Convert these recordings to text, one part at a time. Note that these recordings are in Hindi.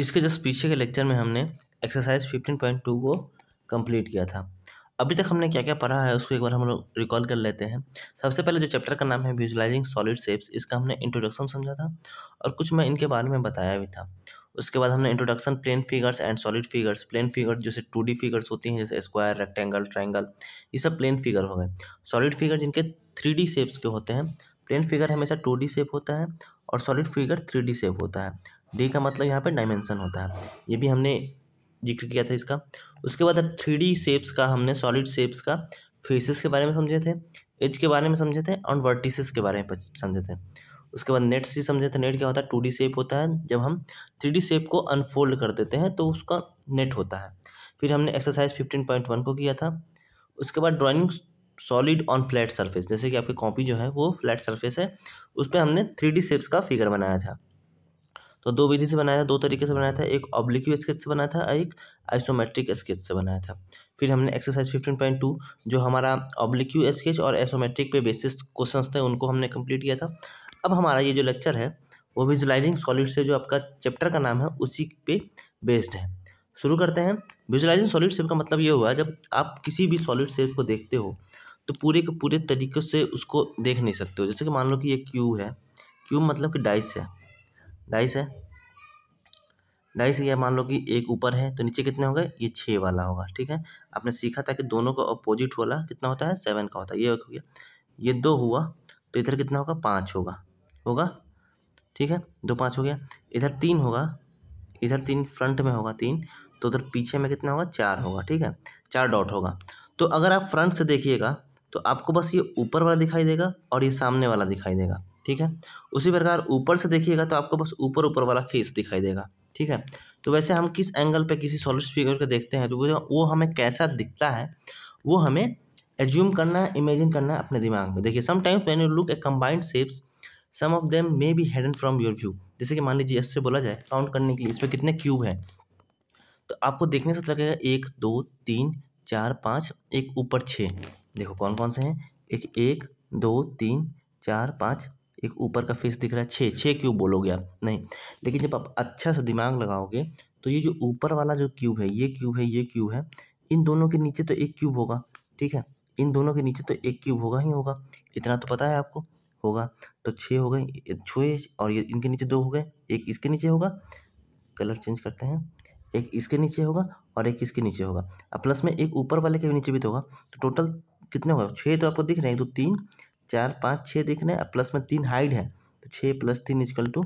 इसके जस्ट पीछे के लेक्चर में हमने एक्सरसाइज फिफ्टीन पॉइंट टू को कंप्लीट किया था अभी तक हमने क्या क्या पढ़ा है उसको एक बार हम लोग रिकॉल कर लेते हैं सबसे पहले जो चैप्टर का नाम है विजुलाइजिंग सॉलिड सेप्स इसका हमने इंट्रोडक्शन समझा था और कुछ मैं इनके बारे में बताया भी था उसके बाद हमने introduction plane figures and solid figures plane figure जैसे टू डी फिगर्स होती हैं जैसे स्क्वायर रेक्टेंगल ट्राइंगल ये सब प्लेन फिगर हो गए सॉलिड फिगर जिनके थ्री डी शेप्स के होते हैं प्लेन फिगर हमेशा टू डी शेप होता है और solid figure three D shape होता है डी का मतलब यहाँ पर डायमेंसन होता है ये भी हमने जिक्र किया था इसका उसके बाद थ्री डी शेप्स का हमने सॉलिड शेप्स का फेसेस के बारे में समझे थे एज के बारे में समझे थे और वर्टिसेस के बारे में समझे थे उसके बाद नेट सी समझे थे नेट क्या होता है टू डी शेप होता है जब हम थ्री डी शेप को अनफोल्ड कर देते हैं तो उसका नेट होता है फिर हमने एक्सरसाइज फिफ्टीन पॉइंट वन को किया था उसके बाद drawing solid on flat surface जैसे कि आपकी कॉपी जो है वो फ्लैट सरफेस है उस पर हमने थ्री डी शेप्स का फिगर बनाया था तो दो विधि से बनाया था दो तरीके से बनाया था एक ऑब्लिक्यू स्केच से बनाया था एक आइसोमेट्रिक स्केच से बनाया था फिर हमने एक्सरसाइज फिफ्टीन पॉइंट टू जो हमारा ऑब्लिक्यू स्केच और आइसोमेट्रिक पे बेसिस क्वेश्चंस थे उनको हमने कंप्लीट किया था अब हमारा ये जो लेक्चर है वो विजुलाइजिंग सॉलिड से जो आपका चैप्टर का नाम है उसी पे बेस्ड है शुरू करते हैं विजुलाइजिंग सॉलिड सेप का मतलब ये हुआ जब आप किसी भी सॉलिड सेप को देखते हो तो पूरे के पूरे तरीके से उसको देख नहीं सकते हो जैसे कि मान लो कि ये क्यूब है क्यूब मतलब कि डाइस है डाइस है डाइस ये मान लो कि एक ऊपर है तो नीचे कितने होंगे ये छः वाला होगा ठीक है आपने सीखा था कि दोनों का अपोजिट वाला कितना होता है सेवन का होता है ये हो गया ये दो हुआ तो इधर कितना होगा पाँच होगा होगा ठीक है दो पाँच हो गया इधर तीन होगा इधर तीन फ्रंट में होगा तीन तो उधर पीछे में कितना होगा चार होगा ठीक है चार डॉट होगा तो अगर आप फ्रंट से देखिएगा तो आपको बस ये ऊपर वाला दिखाई देगा और ये सामने वाला दिखाई देगा ठीक है उसी प्रकार ऊपर से देखिएगा तो आपको बस ऊपर ऊपर वाला फेस दिखाई देगा ठीक है तो वैसे हम किस एंगल पे किसी सॉलिड फिगर को देखते हैं तो वो वो हमें कैसा दिखता है वो हमें एज्यूम करना है इमेजिन करना है अपने दिमाग में देखिए sometimes when you look a combined shapes some of them may be hidden from your view जैसे कि मान लीजिए इससे बोला जाए काउंट करने के लिए इसमें कितने क्यूब हैं तो आपको देखने से लगेगा एक दो तीन चार पाँच एक ऊपर छः देखो कौन कौन से हैं एक एक दो तीन चार पाँच एक ऊपर का फेस दिख रहा है छः छः क्यूब बोलोगे आप नहीं लेकिन जब आप अच्छा सा दिमाग लगाओगे तो ये जो ऊपर वाला जो क्यूब है ये क्यूब है ये क्यूब है इन दोनों के नीचे तो एक क्यूब होगा ठीक है इन दोनों के नीचे तो एक क्यूब होगा ही होगा इतना तो पता है आपको होगा तो छः हो गए छः और ये इनके नीचे दो हो गए एक इसके नीचे होगा कलर चेंज करते हैं एक इसके नीचे होगा और एक इसके नीचे होगा अब प्लस में एक ऊपर वाले के नीचे भी तो होगा तो टोटल कितने होगा छः तो आपको दिख रहे हैं एक दो तीन चार पाँच छः दिख रहे हैं प्लस में तीन हाइड है तो छः प्लस तीन इजकल टू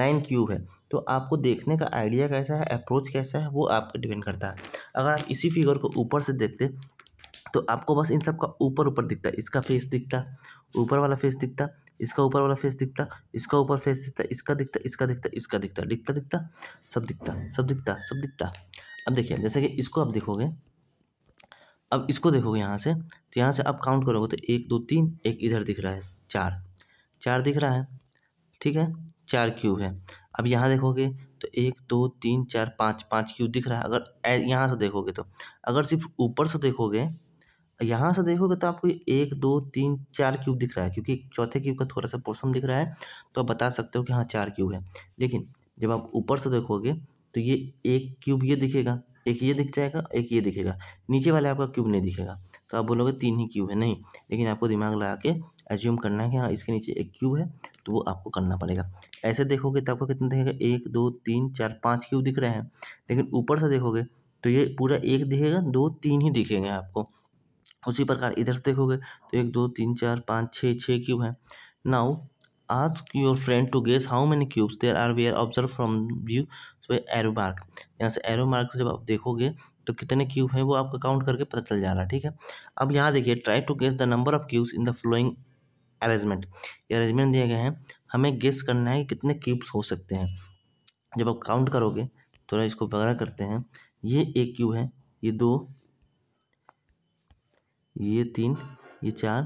नाइन क्यूब है तो आपको देखने का आइडिया कैसा है अप्रोच कैसा है वो आप पर डिपेंड करता है अगर आप इसी फिगर को ऊपर से देखते तो आपको बस इन सब का ऊपर ऊपर दिखता इसका फेस दिखता ऊपर वाला फेस दिखता इसका ऊपर वाला फेस दिखता इसका ऊपर फेस दिखता इसका दिखता इसका दिखता इसका दिखता दिखता दिखता सब दिखता सब दिखता सब दिखता अब देखिए जैसे कि इसको आप देखोगे अब इसको देखोगे यहाँ से तो यहाँ से आप काउंट करोगे तो एक दो तीन एक इधर दिख रहा है चार चार दिख रहा है ठीक है चार क्यूब है अब यहाँ देखोगे तो एक दो तीन चार पाँच पाँच क्यूब दिख रहा है अगर यहाँ से देखोगे तो अगर सिर्फ ऊपर से देखोगे यहाँ से देखोगे तो आपको एक दो तीन चार क्यूब दिख रहा है क्योंकि चौथे क्यूब का थोड़ा सा पोर्सन दिख रहा है तो आप बता सकते हो कि हाँ चार क्यूब है लेकिन जब आप ऊपर से देखोगे तो ये एक क्यूब ये दिखेगा एक ये दिख जाएगा एक ये दिखेगा नीचे वाला आपका क्यूब नहीं दिखेगा तो आप बोलोगे तीन ही क्यूब है नहीं लेकिन आपको दिमाग लगा के एज्यूम करना है कि हाँ इसके नीचे एक क्यूब है तो वो आपको करना पड़ेगा ऐसे देखोगे तो आपको कितना दिखेगा एक दो तीन चार पाँच क्यूब दिख रहे हैं लेकिन ऊपर से देखोगे तो ये पूरा एक दिखेगा दो तीन ही दिखेंगे आपको उसी प्रकार इधर से देखोगे तो एक दो तीन चार पाँच छः छः क्यूब हैं now ask your friend to guess how many cubes there are were observe from view to arrow mark यहाँ से एरो मार्क जब आप देखोगे तो कितने क्यूब हैं वो आपको काउंट करके पता चल जा रहा है ठीक है अब यहाँ देखिए try to guess the number of cubes in the flowing arrangement ये अरेंजमेंट दिए गए हैं हमें गेस करना है कि कितने क्यूब्स हो सकते हैं जब आप काउंट करोगे थोड़ा इसको वगैरह करते हैं ये एक क्यूब है ये दो ये तीन ये चार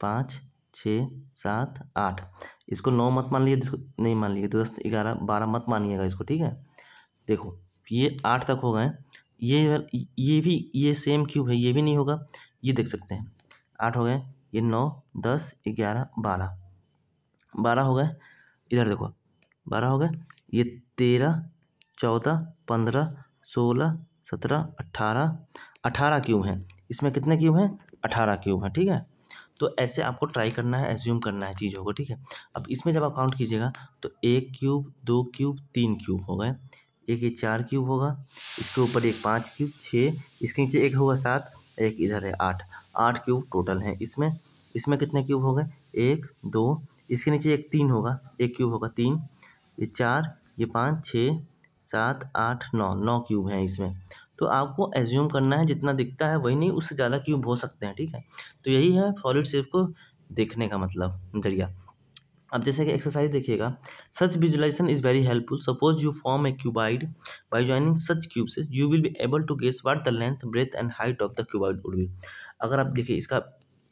पाँच छः सात आठ इसको नौ मत मान लीजिए नहीं मान लीजिए तो दस ग्यारह बारह मत मानिएगा इसको ठीक है देखो ये आठ तक हो गए ये ये भी ये सेम क्यूब है ये भी नहीं होगा ये देख सकते हैं आठ हो गए ये नौ दस ग्यारह बारह बारह हो गए इधर देखो बारह हो गए ये तेरह चौदह पंद्रह सोलह सत्रह अट्ठारह अठारह क्यूब हैं इसमें कितने क्यूब हैं अठारह क्यूब हैं ठीक है तो ऐसे आपको ट्राई करना है एज्यूम करना है चीज़ों को ठीक है अब इसमें जब आप काउंट कीजिएगा तो एक क्यूब दो क्यूब तीन क्यूब हो गए एक ये चार क्यूब होगा इसके ऊपर एक पाँच क्यूब छः इसके नीचे एक होगा सात एक इधर है आठ आठ क्यूब टोटल हैं इसमें इसमें कितने क्यूब हो गए एक दो इसके नीचे एक तीन होगा एक क्यूब होगा तीन ये चार ये पाँच छः सात आठ नौ नौ क्यूब हैं इसमें तो आपको एज्यूम करना है जितना दिखता है वही नहीं उससे ज़्यादा क्यूब हो सकते हैं ठीक है तो यही है सॉलिड शेप को देखने का मतलब जरिया अब जैसे कि एक्सरसाइज देखिएगा such visualization is very helpful suppose you form a cuboid by joining such cubes you will be able to guess what the length breadth and height of the cuboid would be अगर आप देखिए इसका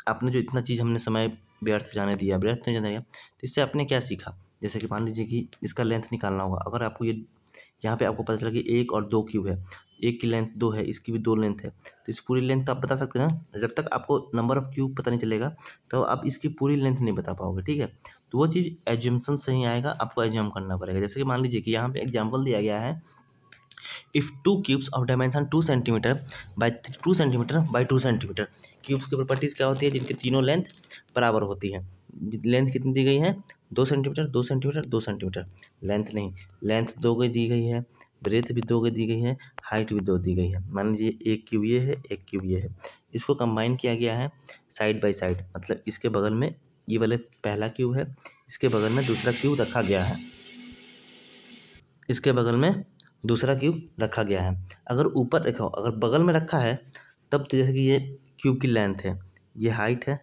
आपने जो इतना चीज़ हमने समय व्यर्थ जाने दिया व्यर्थ नहीं जाने दिया तो इससे आपने क्या सीखा जैसे कि मान लीजिए कि इसका लेंथ निकालना होगा अगर आपको ये यहाँ पे आपको पता चला कि एक और दो क्यूब है एक की लेंथ दो है इसकी भी दो लेंथ है तो इस पूरी लेंथ तो आप बता सकते हैं जब तक आपको नंबर ऑफ क्यूब पता नहीं चलेगा तो आप इसकी पूरी लेंथ नहीं बता पाओगे ठीक है तो वो चीज़ एजम्पन से ही आएगा आपको एजम करना पड़ेगा जैसे कि मान लीजिए कि यहाँ पे एग्जाम्पल दिया गया है if two cubes of dimension two centimetre by two centimetre by two centimetre cubes की प्रॉपर्टीज़ क्या होती है जिनकी तीनों लेंथ बराबर होती है लेंथ कितनी दी गई है दो सेंटीमीटर दो सेंटीमीटर दो सेंटीमीटर लेंथ नहीं लेंथ दो गई दी गई है ब्रेथ भी दो दी गई है हाइट भी दो दी गई है मान लीजिए एक क्यूब ये है एक क्यूब ये है इसको कंबाइन किया गया है साइड बाय साइड मतलब इसके बगल में ये वाले पहला क्यूब है इसके बगल में दूसरा क्यूब रखा गया है इसके बगल में दूसरा क्यूब रखा गया है अगर ऊपर देखो अगर बगल में रखा है तब तो जैसे कि ये क्यूब की लेंथ है ये हाइट है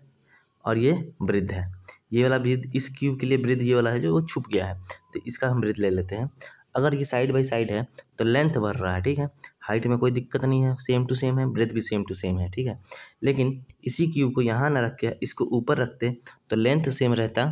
और ये ब्रिथ है ये वाला ब्रिद इस क्यूब के लिए ब्रिथ ये वाला है जो वो छुप गया है तो इसका हम ब्रिथ ले लेते हैं अगर ये साइड बाई साइड है तो लेंथ बढ़ रहा है ठीक है हाइट में कोई दिक्कत नहीं है सेम टू सेम है ब्रेथ भी सेम टू सेम है ठीक है लेकिन इसी क्यूब को यहाँ ना रख के इसको ऊपर रखते तो लेंथ सेम रहता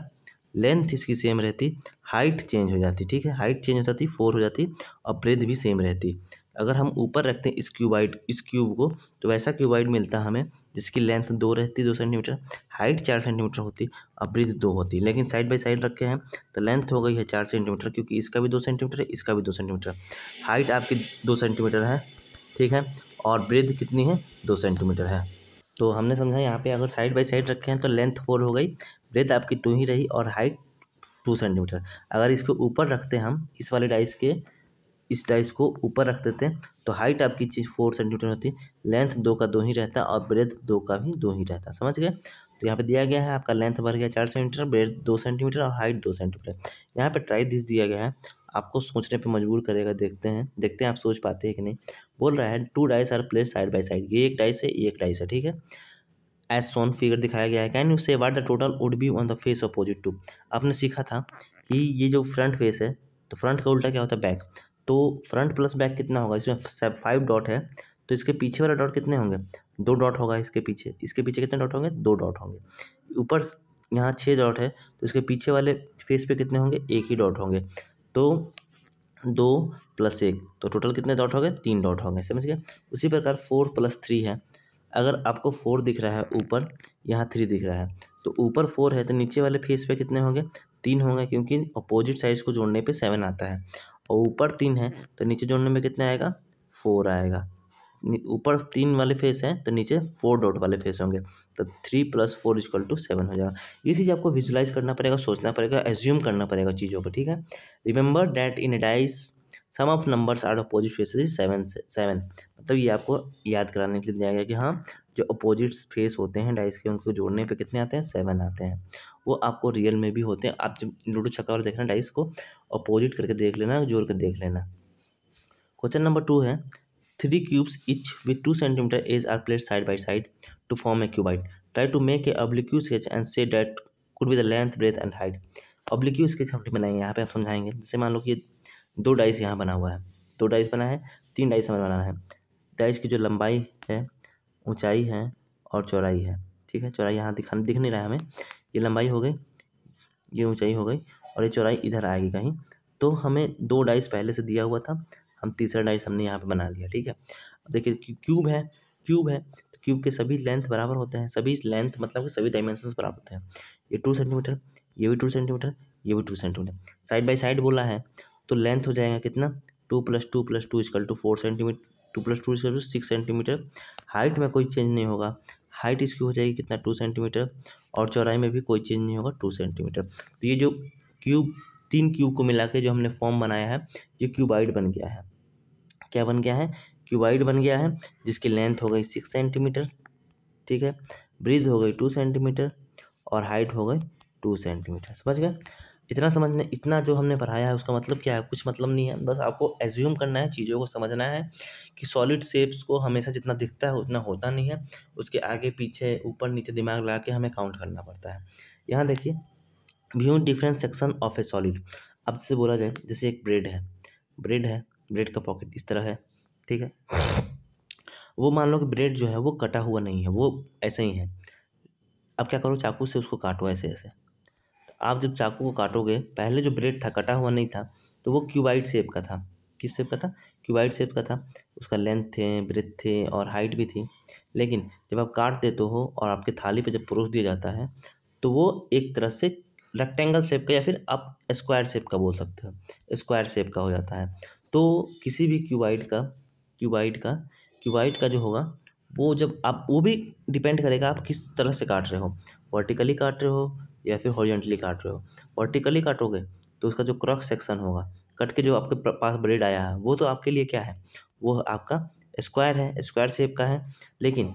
लेंथ इसकी सेम रहती हाइट चेंज हो जाती ठीक है हाइट चेंज हो जाती फोर हो जाती और ब्रेथ भी सेम रहती अगर हम ऊपर रखते हैं इस क्यूबाइड इस क्यूब को तो वैसा क्यूबाइड मिलता हमें जिसकी लेंथ दो रहती दो सेंटीमीटर हाइट चार सेंटीमीटर होती और ब्रिथ दो होती लेकिन साइड बाई साइड रखे हैं तो लेंथ हो गई है चार सेंटीमीटर क्योंकि इसका भी दो सेंटीमीटर है इसका भी दो सेंटीमीटर हाइट आपकी दो सेंटीमीटर है ठीक है और ब्रिथ कितनी है दो सेंटीमीटर है तो हमने समझा यहाँ पे अगर साइड बाई साइड रखे हैं तो लेंथ फोर हो गई ब्रेथ आपकी टू ही रही और हाइट टू सेंटीमीटर अगर इसको ऊपर रखते हम इस वाले डाइस के इस डाइस को ऊपर रख देते हैं तो हाइट आपकी चीज़ फोर सेंटीमीटर होती है लेंथ दो का दो ही रहता है और ब्रेथ दो का भी दो ही रहता है समझ गए तो यहाँ पे दिया गया है आपका लेंथ भर गया चार सेंटीमीटर ब्रेथ दो सेंटीमीटर और हाइट दो सेंटीमीटर यहाँ पे ट्राई दिस दिया गया है आपको सोचने पर मजबूर करेगा देखते हैं देखते हैं आप सोच पाते हैं कि नहीं बोल रहा है two dice are place side by side ये एक डाइस है एक डाइस है ठीक है एज सोन फिगर दिखाया गया है can you say what the total would be on the face opposite to आपने सीखा था कि ये जो फ्रंट फेस है तो फ्रंट का उल्टा क्या होता है बैक तो फ्रंट प्लस बैक कितना होगा इसमें फाइव डॉट है तो इसके पीछे वाला डॉट कितने होंगे दो डॉट होगा इसके पीछे इसके पीछे कितने डॉट होंगे दो डॉट होंगे ऊपर यहाँ छः डॉट है तो इसके पीछे वाले फेस पे कितने होंगे एक ही डॉट होंगे तो दो प्लस एक तो टोटल कितने डॉट होंगे तीन डॉट होंगे समझ गए उसी प्रकार फोर प्लस थ्री है अगर आपको फोर दिख रहा है ऊपर यहाँ थ्री दिख रहा है तो ऊपर फोर है तो नीचे वाले फेस पे कितने होंगे तीन होंगे क्योंकि अपोजिट साइज को जोड़ने पे सेवन आता है और ऊपर तीन है तो नीचे जोड़ने में कितना आएगा फोर आएगा ऊपर तीन वाले फेस हैं तो नीचे फोर डॉट वाले फेस होंगे तो three plus four is equal to seven हो जाएगा ये चीज़ आपको विजुलाइज करना पड़ेगा सोचना पड़ेगा एज्यूम करना पड़ेगा चीज़ों को ठीक है remember that in dice sum of numbers are opposite face seven seven मतलब ये आपको याद कराने के लिए दिया गया कि हाँ जो अपोजिट्स फेस होते हैं डाइस के उनको जोड़ने पर कितने आते हैं सेवन आते हैं वो आपको रियल में भी होते हैं आप जब लूडो छक्का और देख रहे हैं डाइस को अपोजिट करके देख लेना जोड़ कर देख लेना क्वेश्चन नंबर टू है three cubes each with two centimetre edge are plate side by side to form a cuboid try to make a oblique sketch and say that could be the length breadth and height oblique sketch हम बनाएंगे यहाँ पे आप समझाएंगे जैसे मान लो कि दो डाइस यहाँ बना हुआ है दो डाइस बना है तीन डाइस हमें बनाना है डाइस की जो लंबाई है ऊंचाई है और चौड़ाई है ठीक है चौड़ाई यहाँ दिखा दिख नहीं रहा है हमें ये लंबाई हो गई ये ऊंचाई हो गई और ये चौड़ाई इधर आएगी कहीं तो हमें दो डाइस पहले से दिया हुआ था हम तीसरा डाइस हमने यहाँ पे बना लिया ठीक है देखिए क्यूब है क्यूब है तो क्यूब के सभी लेंथ बराबर होते हैं सभी लेंथ मतलब कि सभी डायमेंशन बराबर होते हैं ये टू सेंटीमीटर ये भी टू सेंटीमीटर ये भी two centimetre side by side बोला है तो लेंथ हो जाएगा कितना two plus two plus two is equal to four centimetre two plus two is equal to six centimetre height में कोई चेंज नहीं होगा हाइट इसकी हो जाएगी कितना टू सेंटीमीटर और चौराहे में भी कोई चेंज नहीं होगा टू सेंटीमीटर तो ये जो क्यूब तीन क्यूब को मिला के जो हमने फॉर्म बनाया है ये क्यूबाइड बन गया है क्या बन गया है क्यूबाइड बन गया है जिसकी लेंथ हो गई सिक्स सेंटीमीटर ठीक है ब्रिथ हो गई टू सेंटीमीटर और हाइट हो गई टू सेंटीमीटर समझ गए इतना समझने इतना जो हमने पढ़ाया है उसका मतलब क्या है कुछ मतलब नहीं है बस आपको एज्यूम करना है चीज़ों को समझना है कि सॉलिड शेप्स को हमेशा जितना दिखता है उतना होता नहीं है उसके आगे पीछे ऊपर नीचे दिमाग लगा के हमें काउंट करना पड़ता है यहाँ देखिए view different section of a solid अब जैसे बोला जाए जैसे एक ब्रेड है ब्रेड है ब्रेड का पॉकेट इस तरह है ठीक है वो मान लो कि ब्रेड जो है वो कटा हुआ नहीं है वो ऐसे ही है अब क्या करो चाकू से उसको काटो ऐसे ऐसे आप जब चाकू को काटोगे पहले जो ब्रेड था कटा हुआ नहीं था तो वो क्यूबाइट शेप का था किस शेप का था क्यूबाइट शेप का था उसका लेंथ थे ब्रेथ थे और हाइट भी थी लेकिन जब आप काट देते हो और आपके थाली पर जब परोस दिया जाता है तो वो एक तरह से रेक्टेंगल शेप का या फिर आप स्क्वायर शेप का बोल सकते हो स्क्वायर शेप का हो जाता है तो किसी भी क्यूबाइट का क्यूबाइट का क्यूबाइट का जो होगा वो जब आप वो भी डिपेंड करेगा आप किस तरह से काट रहे हो वर्टिकली काट रहे हो या फिर हॉरिजेंटली काट रहे हो वर्टिकली काटोगे तो उसका जो क्रॉस सेक्शन होगा कट के जो आपके पास ब्लेड आया है वो तो आपके लिए क्या है वो आपका स्क्वायर है स्क्वायर शेप का है लेकिन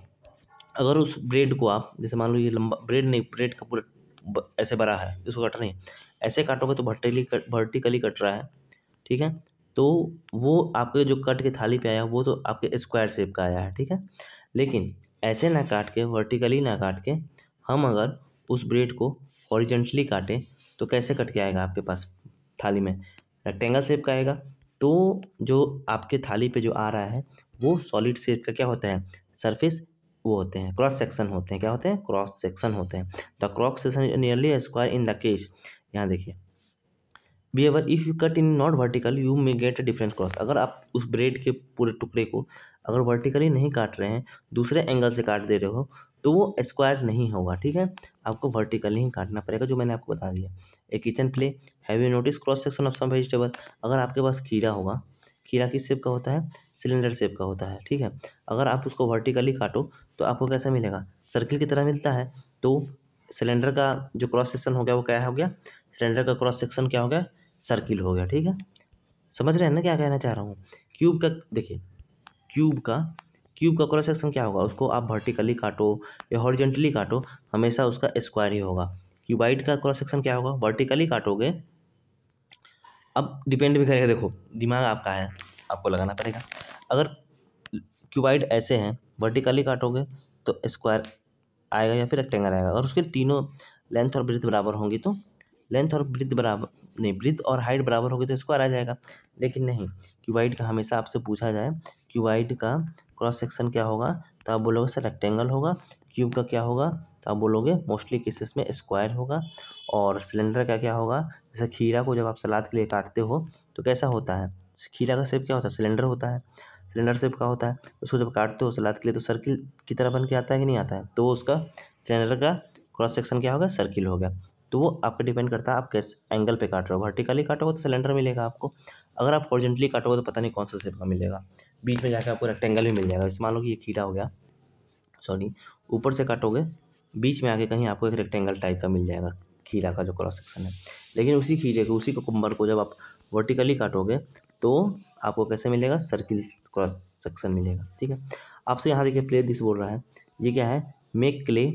अगर उस ब्रेड को आप जैसे मान लो ये लंबा ब्रेड नहीं ब्रेड का पूरा ऐसे बड़ा है इसको काटना नहीं ऐसे काटोगे तो वर्टिकली कट वर्टिकली कट रहा है ठीक है तो वो आपके जो कट के थाली पे आया वो तो आपके स्क्वायर शेप का आया है ठीक है लेकिन ऐसे ना काट के वर्टिकली ना काट के हम अगर उस ब्रेड को हॉरिजेंटली काटें तो कैसे कट के आएगा आपके पास थाली में रेक्टेंगल शेप का आएगा तो जो आपके थाली पे जो आ रहा है वो सॉलिड शेप का क्या होता है सरफेस वो होते हैं क्रॉस सेक्शन होते हैं क्या होते हैं क्रॉस सेक्शन होते हैं the cross section nearly square in the case यहाँ देखिए be ever if you cut in not vertical you may get a different cross अगर आप उस ब्रेड के पूरे टुकड़े को अगर वर्टिकली नहीं काट रहे हैं दूसरे एंगल से काट दे रहे हो तो वो स्क्वायर नहीं होगा ठीक है आपको वर्टिकली ही काटना पड़ेगा जो मैंने आपको बता दिया a kitchen play have you notice cross section of some vegetable अगर आपके पास खीरा होगा खीरा किस शेप का होता है सिलेंडर शेप का होता है ठीक है अगर आप उसको वर्टिकली काटो तो आपको कैसा मिलेगा सर्किल की तरह मिलता है तो सिलेंडर का जो क्रॉस सेक्शन हो गया वो क्या हो गया सिलेंडर का क्रॉस सेक्शन क्या हो गया सर्किल हो गया ठीक है समझ रहे हैं ना क्या कहना चाह रहा हूँ क्यूब का देखिए क्यूब का क्यूब का क्रॉस सेक्शन क्या होगा उसको आप वर्टिकली काटो या हॉरिजेंटली काटो हमेशा उसका स्क्वायर ही होगा क्यूबाइड का क्रॉस सेक्शन क्या होगा वर्टिकली काटोगे अब डिपेंड भी करेगा देखो दिमाग आपका है आपको लगाना पड़ेगा अगर क्यूबाइड ऐसे हैं वर्टिकली काटोगे तो स्क्वायर आएगा या फिर रेक्टेंगल आएगा और उसके तीनों लेंथ और ब्रिथ बराबर होंगी तो लेंथ और ब्रिथ बराबर नहीं ब्रिथ और हाइट बराबर होगी तो स्क्वायर आ जाएगा लेकिन नहीं क्यूबाइड वाइड का हमेशा आपसे पूछा जाए क्यूबाइड वाइड का क्रॉस सेक्शन क्या होगा तो आप बोलोगे सर रेक्टेंगल होगा क्यूब का क्या होगा तो आप बोलोगे मोस्टली केसेस में स्क्वायर होगा और सिलेंडर का क्या होगा जैसे खीरा को जब आप सलाद के लिए काटते हो तो कैसा होता है खीरा का सेप क्या होता है सिलेंडर होता है सिलेंडर सेप का होता है उसको जब काटते हो सलाद के लिए तो सर्किल की तरह बन के आता है कि नहीं आता है तो उसका सिलेंडर का क्रॉस सेक्शन क्या होगा सर्किल होगा तो वो आप पर डिपेंड करता है आप किस एंगल पे काट रहे हो वर्टिकली काटोगे तो सिलेंडर मिलेगा आपको अगर आप हॉर्जेंटली काटोगे तो पता नहीं कौन सा स्लिप का मिलेगा बीच में जाकर आपको रेक्टेंगल भी मिल जाएगा जैसे मान लो कि ये खीरा हो गया सॉरी ऊपर से काटोगे बीच में आके कहीं आपको एक रेक्टेंगल टाइप का मिल जाएगा खीरा का जो क्रॉस सेक्शन है लेकिन उसी खीरे को उसी कुकुम्बर को जब आप वर्टिकली काटोगे तो आपको कैसे मिलेगा सर्किल क्रॉस सेक्शन मिलेगा ठीक है आपसे यहाँ देखिए प्ले दिस बोल रहा है ये क्या है मेक क्ले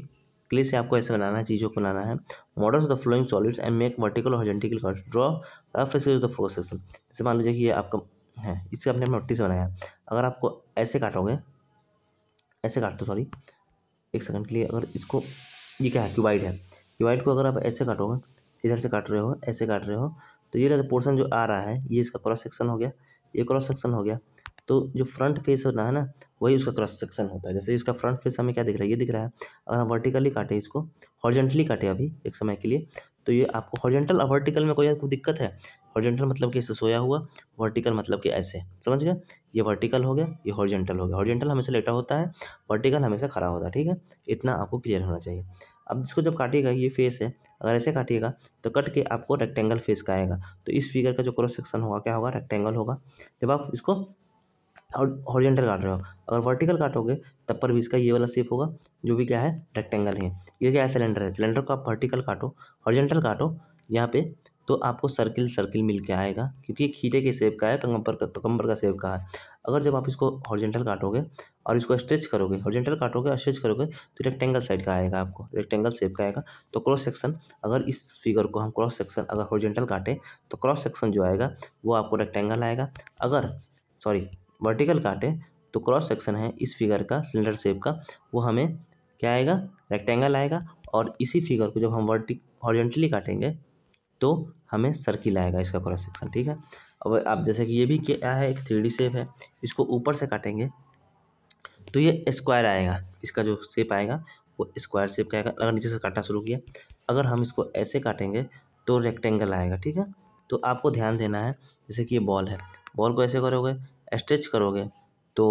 क्ले से आपको ऐसे बनाना है चीज़ों को बनाना है model of the flowing solids and make vertical और horizontal draw rough essays of the process जैसे मान लीजिए कि ये आपका है इससे आपने मट्टी से बनाया अगर आपको ऐसे काटोगे ऐसे काट दो सॉरी एक सेकंड के लिए अगर इसको ये क्या है क्यूबाइट है क्यूबाइट को अगर आप ऐसे काटोगे इधर से काट रहे हो ऐसे काट रहे हो तो ये पोर्सन जो आ रहा है ये इसका क्रॉस सेक्शन हो गया ये क्रॉस सेक्शन हो गया तो जो फ्रंट फेस होता है ना वही उसका क्रॉस सेक्शन होता है जैसे इसका फ्रंट फेस हमें क्या दिख रहा है ये दिख रहा है अगर हम वर्टिकली काटें इसको हॉर्जेंटली काटें अभी एक समय के लिए तो ये आपको हॉर्जेंटल और वर्टिकल में कोई आपको दिक्कत है हॉर्जेंटल मतलब कि इससे सोया हुआ वर्टिकल मतलब कि ऐसे समझ गए ये वर्टिकल हो गया ये हॉर्जेंटल हो गया हॉर्जेंटल हमेशा लेटा होता है वर्टिकल हमेशा खड़ा होता है ठीक है इतना आपको क्लियर होना चाहिए अब इसको जब काटिएगा ये फेस है अगर ऐसे काटिएगा तो कट के आपको रेक्टेंगल फेस का आएगा तो इस फिगर का जो क्रॉस सेक्शन होगा क्या होगा रेक्टेंगल होगा जब आप इसको हॉरिजेंटल काट रहे हो अगर वर्टिकल काटोगे तब पर भी इसका ये वाला शेप होगा जो भी क्या है रेक्टेंगल है ये क्या है सिलेंडर है सिलेंडर को आप वर्टिकल काटो हॉरिजेंटल काटो यहाँ पे तो आपको सर्किल सर्किल मिल के आएगा क्योंकि एक खीरे के सेप का है कंगम्बर का कंबर का सेप का है अगर जब आप इसको हॉर्जेंटल काटोगे और इसको स्ट्रेच करोगे हॉर्जेंटल काटोगे और स्ट्रेच करोगे तो रेक्टेंगल साइड का आएगा आपको रेक्टेंगल सेप का आएगा तो क्रॉस सेक्शन अगर इस फिगर को हम क्रॉस सेक्शन अगर हॉर्जेंटल काटें तो क्रॉस सेक्शन जो आएगा वो आपको रेक्टेंगल आएगा अगर सॉरी वर्टिकल काटें तो क्रॉस सेक्शन है इस फिगर का सिलेंडर शेप का वो हमें क्या आएगा रेक्टेंगल आएगा और इसी फिगर को जब हम वर्टिक हॉरिजेंटली काटेंगे तो हमें सर्किल आएगा इसका क्रॉस सेक्शन ठीक है अब आप जैसे कि ये भी क्या है एक थ्री शेप है इसको ऊपर से काटेंगे तो ये स्क्वायर आएगा इसका जो शेप आएगा वो स्क्वायर शेप का आएगा अगर नीचे से काटना शुरू किया अगर हम इसको ऐसे काटेंगे तो रेक्टेंगल आएगा ठीक है तो आपको ध्यान देना है जैसे कि ये बॉल है बॉल को ऐसे करोगे स्ट्रेच करोगे तो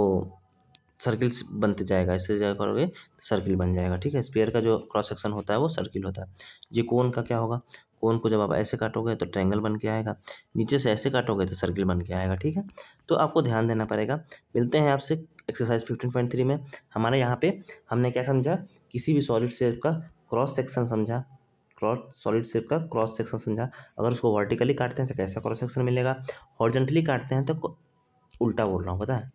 सर्किल बनते जाएगा इससे जगह करोगे तो सर्किल बन जाएगा ठीक है स्पेयर का जो क्रॉस सेक्शन होता है वो सर्किल होता है ये कोन का क्या होगा कोन को जब आप ऐसे काटोगे तो ट्रैंगल बन के आएगा नीचे से ऐसे काटोगे तो सर्किल बन के आएगा ठीक है तो आपको ध्यान देना पड़ेगा मिलते हैं आपसे एक्सरसाइज फिफ्टीन पॉइंट थ्री में हमारे यहाँ पे हमने क्या समझा किसी भी सॉलिड शेप का क्रॉस सेक्शन समझा क्रॉस सॉलिड शेप का क्रॉस सेक्शन समझा अगर उसको वर्टिकली काटते हैं तो कैसा क्रॉस सेक्शन मिलेगा हॉर्जेंटली काटते हैं तो उल्टा बोल रहा हूँ पता है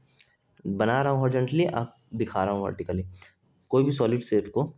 बना रहा हूँ हॉर्जेंटली आप दिखा रहा हूँ वर्टिकली कोई भी सॉलिड शेप को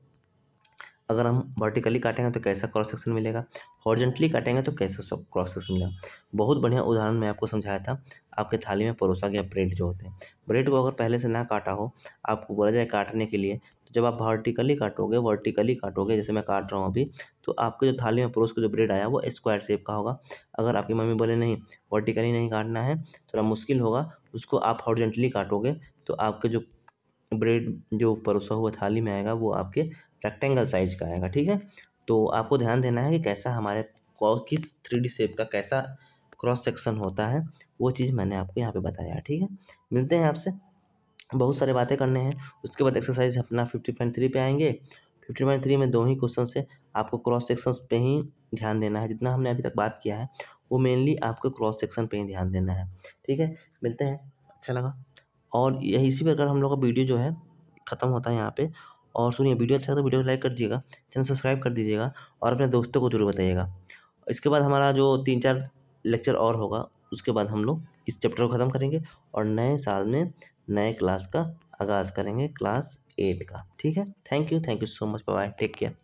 अगर हम वर्टिकली काटेंगे तो कैसा क्रॉस सेक्शन मिलेगा हॉर्जेंटली काटेंगे तो कैसा क्रॉस सेक्शन मिलेगा बहुत बढ़िया उदाहरण मैं आपको समझाया था आपके थाली में परोसा गया ब्रेड जो होते हैं ब्रेड को अगर पहले से ना काटा हो आपको बोला जाए काटने के लिए जब आप वर्टिकली काटोगे वर्टिकली काटोगे जैसे मैं काट रहा हूँ अभी तो आपके जो थाली में परोस का जो ब्रेड आया वो स्क्वायर शेप का होगा अगर आपकी मम्मी बोले नहीं वर्टिकली नहीं काटना है थोड़ा मुश्किल होगा उसको आप हॉर्जेंटली काटोगे तो आपके जो ब्रेड जो परोसा हुआ थाली में आएगा वो आपके रेक्टेंगल साइज का आएगा ठीक है तो आपको ध्यान देना है कि कैसा हमारे किस थ्री शेप का कैसा क्रॉस सेक्शन होता है वो चीज़ मैंने आपको यहाँ पे बताया ठीक है मिलते हैं आपसे बहुत सारे बातें करने हैं उसके बाद एक्सरसाइज अपना फिफ्टी पॉइंट थ्री पे आएंगे फिफ्टी पॉइंट थ्री में दो ही क्वेश्चन से आपको क्रॉस सेक्शन पे ही ध्यान देना है जितना हमने अभी तक बात किया है वो मेनली आपको क्रॉस सेक्शन पे ही ध्यान देना है ठीक है मिलते हैं अच्छा लगा और यही इसी प्रकार हम लोग का वीडियो जो है ख़त्म होता है यहाँ पर और सुनिए वीडियो अच्छा तो वीडियो को लाइक कर दीजिएगा चैनल सब्सक्राइब कर दीजिएगा और अपने दोस्तों को जरूर बताइएगा इसके बाद हमारा जो तीन चार लेक्चर और होगा उसके बाद हम लोग इस चैप्टर को ख़त्म करेंगे और नए साल में नए क्लास का आगाज़ करेंगे क्लास एट का ठीक है thank you thank you so much bye take care